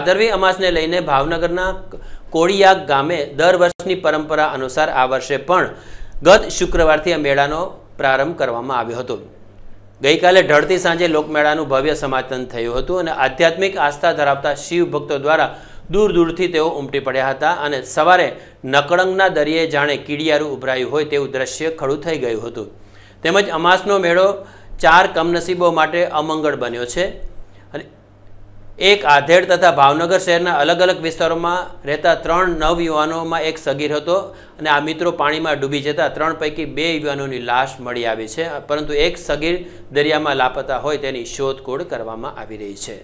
ભાદરવી અમાસને લઈને ભાવનગરના કોળિયા ગામે દર વર્ષની પરંપરા અનુસાર આ વર્ષે પણ ગત શુક્રવારથી આ મેળાનો પ્રારંભ કરવામાં આવ્યો હતો ગઈકાલે ઢળતી સાંજે લોકમેળાનું ભવ્ય સમાતન થયું હતું અને આધ્યાત્મિક આસ્થા ધરાવતા શિવ ભક્તો દ્વારા દૂર દૂરથી તેઓ ઉમટી પડ્યા હતા અને સવારે નકળંગના દરિયે જાણે કીડિયારું ઉભરાયું હોય તેવું દ્રશ્ય ખડું થઈ ગયું હતું તેમજ અમાસનો મેળો ચાર કમનસીબો માટે અમંગળ બન્યો છે અને એક આધેડ તથા ભાવનગર શહેરના અલગ અલગ વિસ્તારોમાં રહેતા ત્રણ નવ યુવાનોમાં એક સગીર હતો અને આ મિત્રો પાણીમાં ડૂબી જતા ત્રણ પૈકી બે યુવાનોની લાશ મળી આવી છે પરંતુ એક સગીર દરિયામાં લાપતા હોય તેની શોધખોળ કરવામાં આવી રહી છે